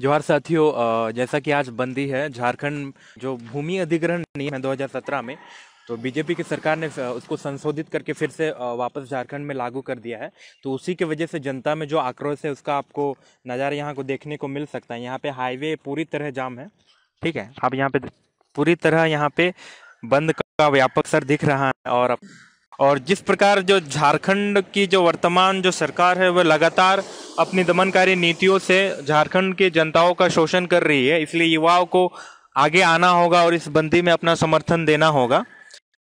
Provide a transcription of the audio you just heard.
जोहार साथियों जैसा कि आज बंदी है झारखंड जो भूमि अधिग्रहण नियम है 2017 में तो बीजेपी की सरकार ने उसको संशोधित करके फिर से वापस झारखंड में लागू कर दिया है तो उसी के वजह से जनता में जो आक्रोश है उसका आपको नज़ारा यहाँ को देखने को मिल सकता है यहाँ पे हाईवे पूरी तरह जाम है ठीक है आप यहाँ पे पूरी तरह यहाँ पे बंद का व्यापक सर दिख रहा है और और जिस प्रकार जो झारखंड की जो वर्तमान जो सरकार है वह लगातार अपनी दमनकारी नीतियों से झारखंड के जनताओं का शोषण कर रही है इसलिए युवाओं को आगे आना होगा और इस बंदी में अपना समर्थन देना होगा